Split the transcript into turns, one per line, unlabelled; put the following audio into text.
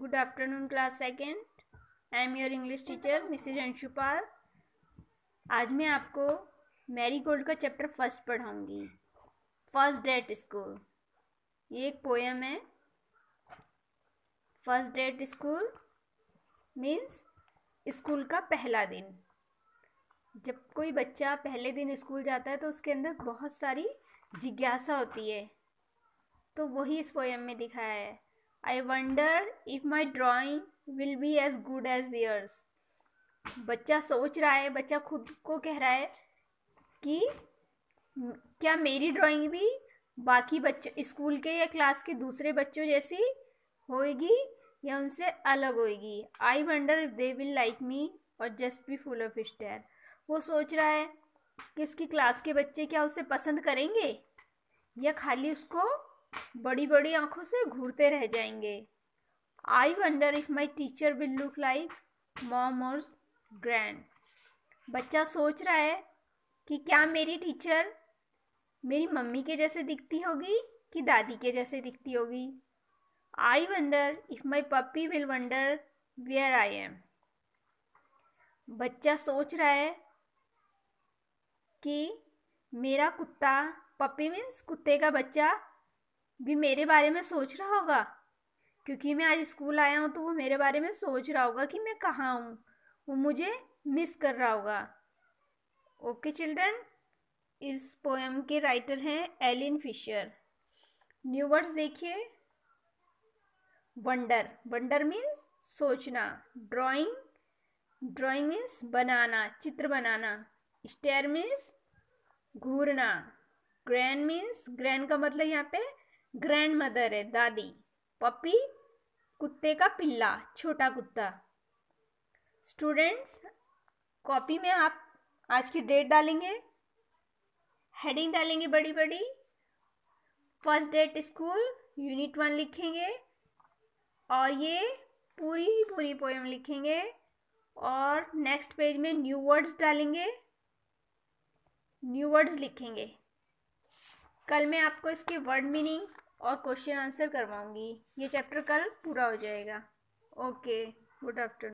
good afternoon class second I am your English teacher Mrs Anshupal आज मैं आपको Marigold का चैप्टर फर्स्ट पढ़ाऊंगी फर्स्ट डेट स्कूल ये एक पोएम है first day at school means school का पहला दिन जब कोई बच्चा पहले दिन स्कूल जाता है तो उसके अंदर बहुत सारी जिज्ञासा होती है तो वही इस पोएम में दिखाया है I wonder if my drawing will be as good as theirs बच्चा सोच रहा है बच्चा खुद को कह रहा है कि क्या मेरी ड्राइंग भी बाकी बच्चों स्कूल के या क्लास के दूसरे बच्चों जैसी होएगी या उनसे अलग होएगी I wonder if they will like me or just be full of stare वो सोच रहा है कि उसकी क्लास के बच्चे क्या उसे पसंद करेंगे या खाली उसको बड़ी बड़ी आंखों से घूरते रह जाएंगे I wonder if my teacher will look like mom or grand बच्चा सोच रहा है कि क्या मेरी टीचर मेरी मम्मी के जैसे दिखती होगी कि दादी के जैसे दिखती होगी I wonder if my puppy will wonder where I am बच्चा सोच रहा है कि मेरा कुत्ता पप्पी मीन्स कुत्ते का बच्चा भी मेरे बारे में सोच रहा होगा क्योंकि मैं आज स्कूल आया हूँ तो वो मेरे बारे में सोच रहा होगा कि मैं कहाँ हूँ वो मुझे मिस कर रहा होगा ओके चिल्ड्रन इस पोएम के राइटर हैं एलिन फिशर न्यू वर्ड्स देखिए वंडर वंडर मीन्स सोचना ड्राइंग ड्राइंग मीन्स बनाना चित्र बनाना स्टेयर मीन्स घूरना ग्रैंड मीन्स ग्रैंड का मतलब यहाँ पे ग्रैंड मदर है दादी पपी कुत्ते का पिल्ला छोटा कुत्ता स्टूडेंट्स कॉपी में आप आज की डेट डालेंगे हेडिंग डालेंगे बड़ी बड़ी first day at school unit one लिखेंगे और ये पूरी ही पूरी पोएम लिखेंगे और नेक्स्ट पेज में न्यू वर्ड्स डालेंगे न्यू वर्ड्स लिखेंगे कल मैं आपको इसके वर्ड मीनिंग और क्वेश्चन आंसर करवाऊँगी ये चैप्टर कल पूरा हो जाएगा ओके गुड आफ्टरनून